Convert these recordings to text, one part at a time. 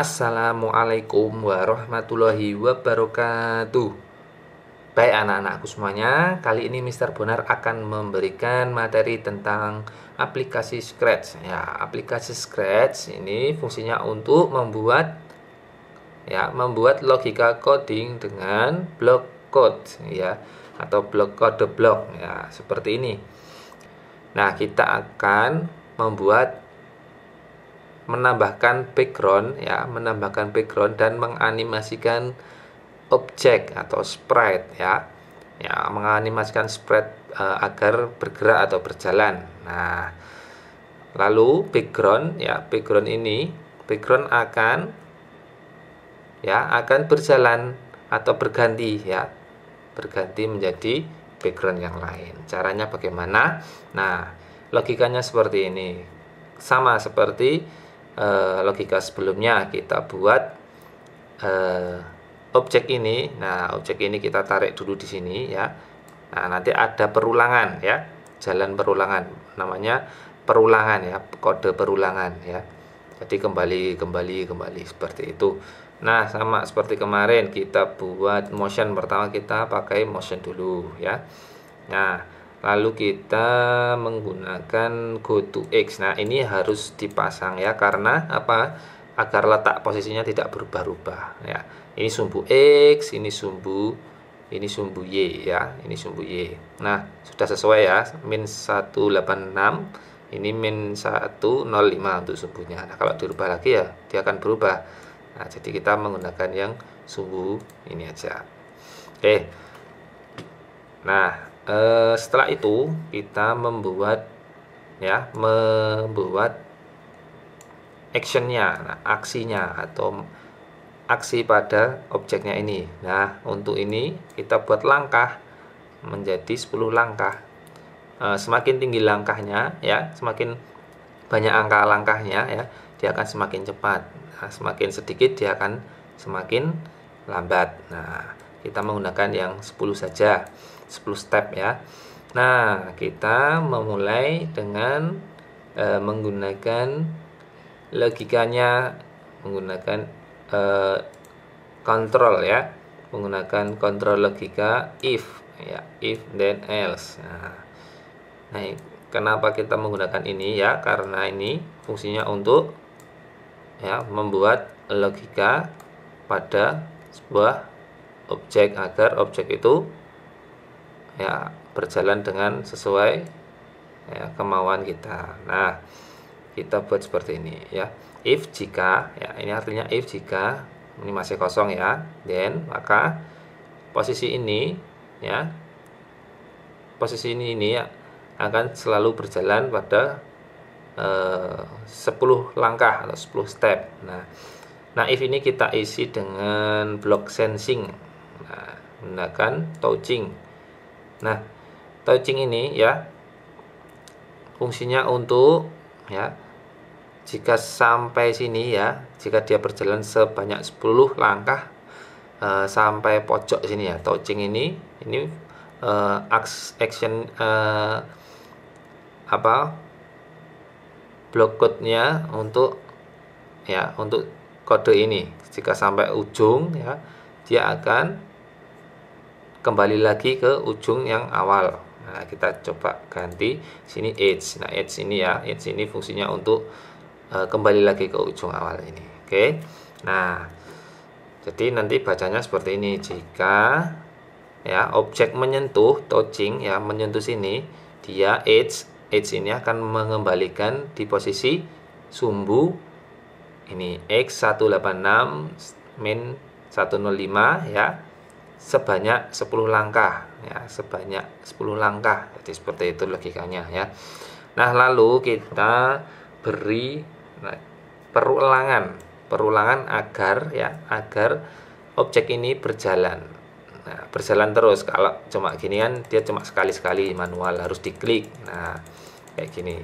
Assalamualaikum warahmatullahi wabarakatuh Baik anak-anakku semuanya Kali ini Mr. Bonar akan memberikan materi tentang aplikasi Scratch Ya, aplikasi Scratch ini fungsinya untuk membuat ya membuat logika coding dengan block code ya atau block kode block ya seperti ini nah kita akan membuat menambahkan background ya, menambahkan background dan menganimasikan objek atau sprite ya. Ya, menganimasikan sprite uh, eh, agar bergerak atau berjalan. Nah, lalu background ya, background ini background akan ya akan berjalan atau berganti ya. Berganti menjadi background yang lain. Caranya bagaimana? Nah, logikanya seperti ini. Sama seperti e, logika sebelumnya kita buat e, objek ini. Nah, objek ini kita tarik dulu di sini ya. Nah, nanti ada perulangan ya. Jalan perulangan namanya perulangan ya, kode perulangan ya. Jadi kembali kembali kembali seperti itu. Nah, sama seperti kemarin kita buat motion pertama kita pakai motion dulu ya. Nah, lalu kita menggunakan go to x nah ini harus dipasang ya karena apa agar letak posisinya tidak berubah-ubah ya ini sumbu x ini sumbu ini sumbu y ya ini sumbu y nah sudah sesuai ya min 186 ini min 105 untuk sumbunya nah kalau dirubah lagi ya dia akan berubah nah jadi kita menggunakan yang sumbu ini aja oke nah e, setelah itu kita membuat ya membuat actionnya nah, aksinya atau aksi pada objeknya ini nah untuk ini kita buat langkah menjadi 10 langkah e, semakin tinggi langkahnya ya semakin banyak angka langkahnya ya dia akan semakin cepat nah, semakin sedikit dia akan semakin lambat nah kita menggunakan yang 10 saja 10 step ya nah kita memulai dengan e, menggunakan logikanya menggunakan e, kontrol ya menggunakan kontrol logika if ya if then else nah, nah kenapa kita menggunakan ini ya karena ini fungsinya untuk ya membuat logika pada sebuah objek agar objek itu ya berjalan dengan sesuai ya, kemauan kita. Nah, kita buat seperti ini ya. If jika ya ini artinya if jika ini masih kosong ya, then maka posisi ini ya posisi ini ini ya akan selalu berjalan pada eh, 10 langkah atau 10 step. Nah, nah if ini kita isi dengan block sensing. Nah, menggunakan touching Nah, touching ini ya fungsinya untuk ya jika sampai sini ya, jika dia berjalan sebanyak 10 langkah uh, sampai pojok sini ya, touching ini ini uh, action uh, apa block code-nya untuk ya untuk kode ini. Jika sampai ujung ya, dia akan kembali lagi ke ujung yang awal nah kita coba ganti sini edge nah edge ini ya edge ini fungsinya untuk uh, kembali lagi ke ujung awal ini oke okay? nah jadi nanti bacanya seperti ini jika ya objek menyentuh touching ya menyentuh sini dia edge edge ini akan mengembalikan di posisi sumbu ini x186 min 105 ya sebanyak 10 langkah ya sebanyak 10 langkah jadi seperti itu logikanya ya nah lalu kita beri nah, perulangan perulangan agar ya agar objek ini berjalan nah, berjalan terus kalau cuma gini kan dia cuma sekali-sekali manual harus diklik nah kayak gini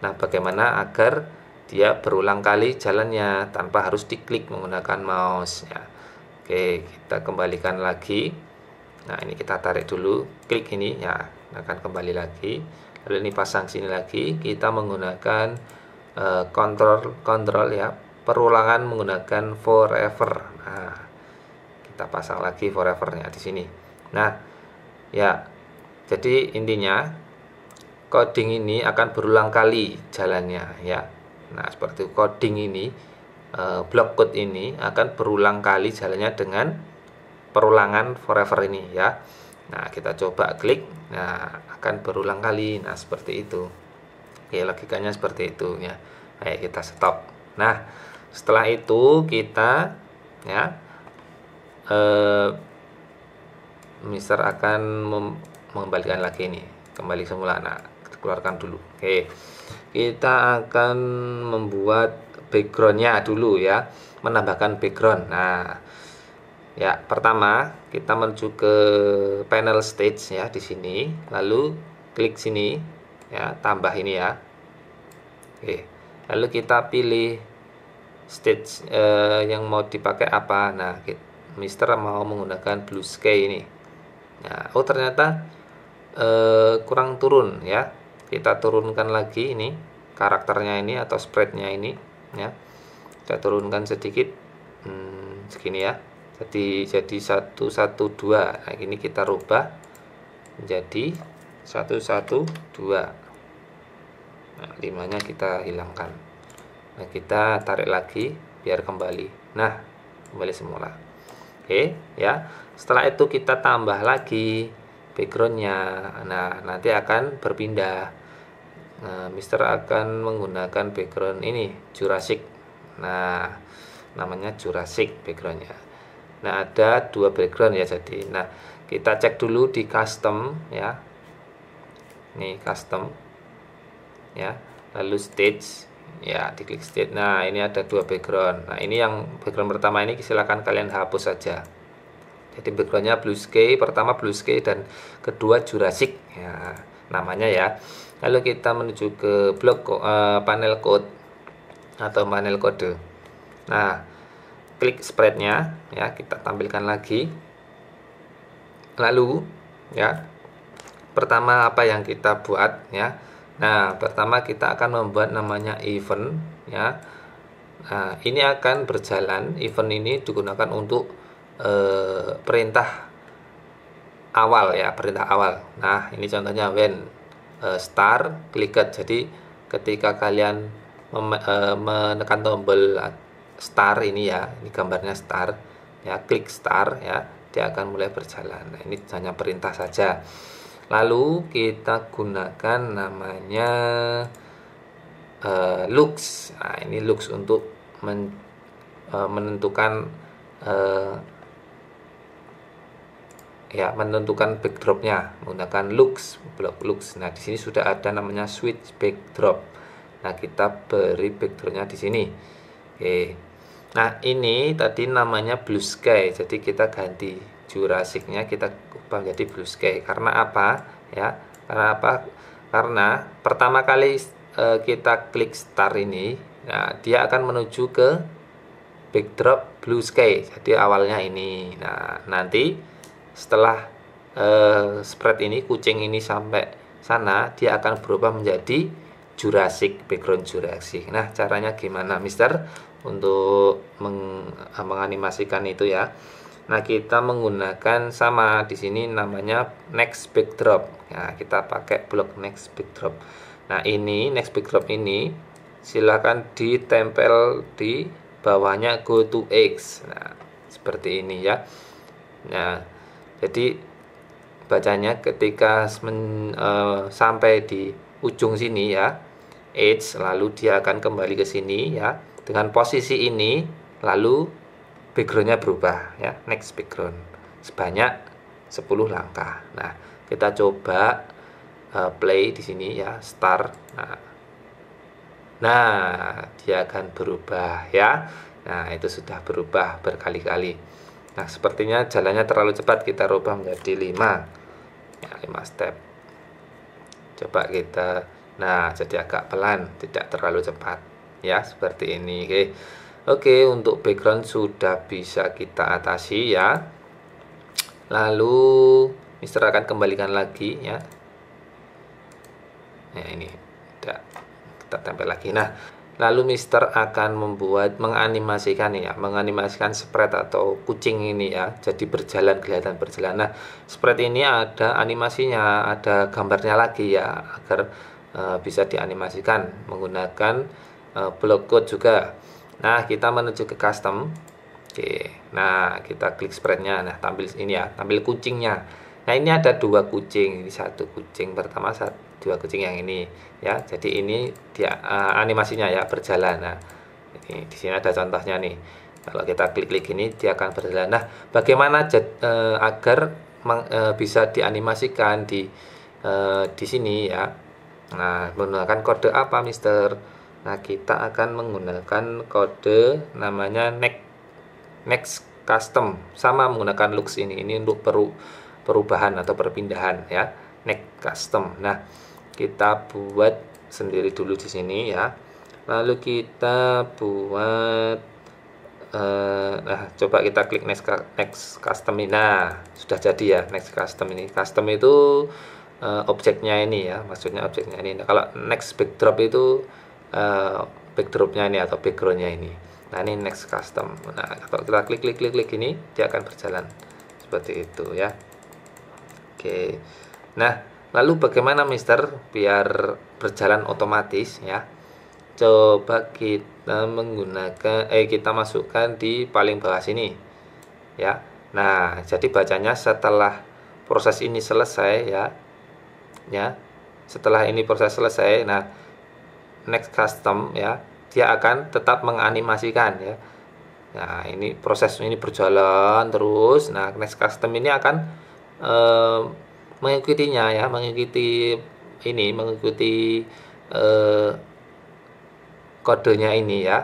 nah bagaimana agar dia berulang kali jalannya tanpa harus diklik menggunakan mouse ya Oke, kita kembalikan lagi. Nah, ini kita tarik dulu, klik ini ya, akan kembali lagi. Lalu ini pasang sini lagi. Kita menggunakan uh, kontrol ya, perulangan menggunakan forever. Nah, kita pasang lagi forevernya di sini. Nah, ya. Jadi intinya coding ini akan berulang kali jalannya ya. Nah, seperti coding ini uh, block code ini akan berulang kali jalannya dengan perulangan forever ini ya nah kita coba klik nah akan berulang kali nah seperti itu oke logikanya seperti itu ya ayo kita stop nah setelah itu kita ya eh, Mister akan mem mengembalikan lagi ini kembali semula nah keluarkan dulu oke kita akan membuat backgroundnya dulu ya menambahkan background nah ya pertama kita menuju ke panel stage ya di sini lalu klik sini ya tambah ini ya oke lalu kita pilih stage eh, yang mau dipakai apa nah Mister mau menggunakan blue sky ini nah oh ternyata eh, kurang turun ya kita turunkan lagi ini karakternya ini atau spreadnya ini ya kita turunkan sedikit hmm, segini ya jadi jadi satu satu dua nah ini kita rubah menjadi 112 nah, limanya kita hilangkan nah kita tarik lagi biar kembali nah kembali semula oke ya setelah itu kita tambah lagi backgroundnya nah nanti akan berpindah Nah, Mister akan menggunakan background ini Jurassic. Nah, namanya Jurassic backgroundnya. Nah, ada dua background ya jadi. Nah, kita cek dulu di custom ya. Ini custom. Ya, lalu stage ya diklik stage. Nah, ini ada dua background. Nah, ini yang background pertama ini silakan kalian hapus saja jadi backgroundnya blue sky pertama blue sky dan kedua jurassic ya namanya ya lalu kita menuju ke blok uh, panel code atau panel kode nah klik spreadnya ya kita tampilkan lagi lalu ya pertama apa yang kita buat ya nah pertama kita akan membuat namanya event ya nah, ini akan berjalan event ini digunakan untuk uh, perintah awal ya perintah awal nah ini contohnya when uh, star clicked jadi ketika kalian uh, menekan tombol star ini ya ini gambarnya star ya klik star ya dia akan mulai berjalan nah, ini hanya perintah saja lalu kita gunakan namanya uh, e, lux nah ini looks untuk men, uh, menentukan ya menentukan backdropnya menggunakan lux blok lux nah di sini sudah ada namanya switch backdrop nah kita beri backdropnya di sini oke nah ini tadi namanya blue sky jadi kita ganti jurasiknya kita ubah jadi blue sky karena apa ya karena apa karena pertama kali e, kita klik start ini nah dia akan menuju ke backdrop blue sky jadi awalnya ini nah nanti setelah uh, spread ini kucing ini sampai sana dia akan berubah menjadi Jurassic background Jurassic. Nah caranya gimana Mister untuk meng, eh, menganimasikan itu ya? Nah kita menggunakan sama di sini namanya next backdrop. Nah kita pakai blok next backdrop. Nah ini next backdrop ini silakan ditempel di bawahnya go to X. Nah seperti ini ya. Nah jadi bacanya ketika men, e, eh, sampai di ujung sini ya edge lalu dia akan kembali ke sini ya dengan posisi ini lalu backgroundnya berubah ya next background sebanyak 10 langkah nah kita coba uh, play di sini ya start nah, nah dia akan berubah ya nah itu sudah berubah berkali-kali Nah, sepertinya jalannya terlalu cepat kita rubah menjadi 5. Ya, 5 step. Coba kita nah, jadi agak pelan, tidak terlalu cepat. Ya, seperti ini. Oke. Oke, untuk background sudah bisa kita atasi ya. Lalu Mister akan kembalikan lagi ya. Nah, ini. Tidak. Kita tempel lagi. Nah, Lalu Mister akan membuat menganimasikan ya, menganimasikan spread atau kucing ini ya, jadi berjalan kelihatan berjalan. Nah, spread ini ada animasinya, ada gambarnya lagi ya, agar uh, bisa dianimasikan menggunakan uh, eh, block code juga. Nah, kita menuju ke custom. Oke, nah kita klik spreadnya. Nah, tampil ini ya, tampil kucingnya nah ini ada dua kucing ini satu kucing pertama satu dua kucing yang ini ya jadi ini dia uh, animasinya ya berjalan nah ini di sini ada contohnya nih kalau kita klik-klik ini dia akan berjalan nah bagaimana jad, uh, agar meng, uh, bisa dianimasikan di uh, di sini ya nah menggunakan kode apa mister nah kita akan menggunakan kode namanya next next custom sama menggunakan looks ini ini untuk perlu perubahan atau perpindahan ya next custom nah kita buat sendiri dulu di sini ya lalu kita buat uh, nah coba kita klik next next custom ini nah sudah jadi ya next custom ini custom itu uh, objeknya ini ya maksudnya objeknya ini nah, kalau next backdrop itu uh, backdropnya ini atau backgroundnya ini nah ini next custom nah kalau kita klik klik klik klik ini dia akan berjalan seperti itu ya Oke. Nah, lalu bagaimana Mister biar berjalan otomatis ya? Coba kita menggunakan eh kita masukkan di paling bawah sini. Ya. Nah, jadi bacanya setelah proses ini selesai ya. Ya. Setelah ini proses selesai, nah next custom ya, dia akan tetap menganimasikan ya. Nah, ini proses ini berjalan terus. Nah, next custom ini akan e, mengikutinya ya mengikuti ini mengikuti e, kodenya ini ya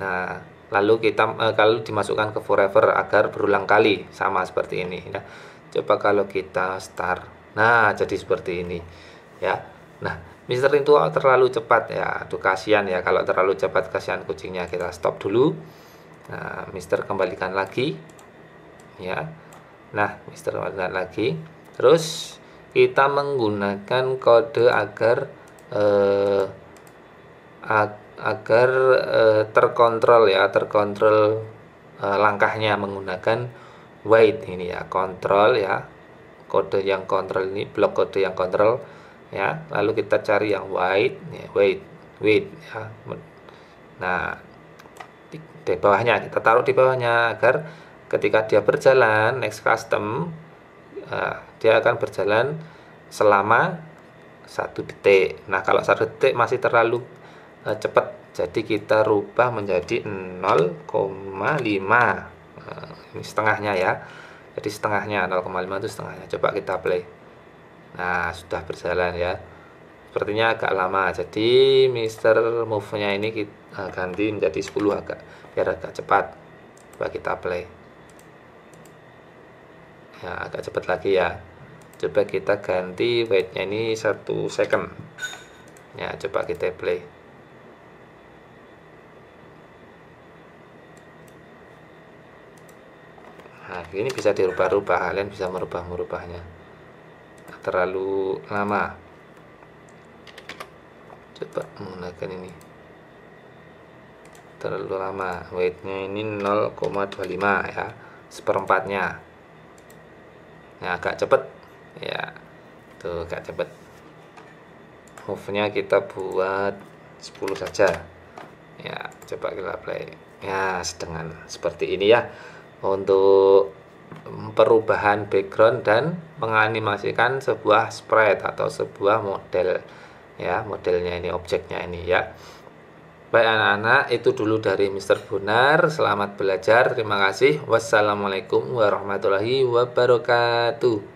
nah lalu kita e, kalau dimasukkan ke forever agar berulang kali sama seperti ini ya coba kalau kita start nah jadi seperti ini ya nah Mister itu oh, terlalu cepat ya, aduh kasihan ya kalau terlalu cepat kasihan kucingnya kita stop dulu. Nah, Mister kembalikan lagi, ya. Nah, Mister Magnet lagi. Terus kita menggunakan kode agar eh, agar eh, terkontrol ya, terkontrol eh, langkahnya menggunakan wait ini ya, kontrol ya. Kode yang kontrol ini blok kode yang kontrol ya. Lalu kita cari yang wait ya, wait, wait ya. Nah, di bawahnya kita taruh di bawahnya agar ketika dia berjalan next custom uh, dia akan berjalan selama satu detik nah kalau satu detik masih terlalu uh, cepat jadi kita rubah menjadi 0,5 uh, eh, ini setengahnya ya jadi setengahnya 0,5 itu setengahnya coba kita play nah sudah berjalan ya sepertinya agak lama jadi mister move nya ini kita ganti menjadi 10 agak biar agak cepat coba kita play ya agak cepat lagi ya coba kita ganti waitnya ini satu second ya coba kita play nah ini bisa dirubah-rubah kalian bisa merubah-merubahnya terlalu lama coba menggunakan ini terlalu lama waitnya ini 0,25 ya seperempatnya ya agak cepet ya tuh agak cepet move-nya kita buat 10 saja ya coba kita play ya dengan seperti ini ya untuk perubahan background dan menganimasikan sebuah sprite atau sebuah model ya modelnya ini objeknya ini ya Baik anak-anak, itu dulu dari Mr. Bonar. Selamat belajar. Terima kasih. Wassalamualaikum warahmatullahi wabarakatuh.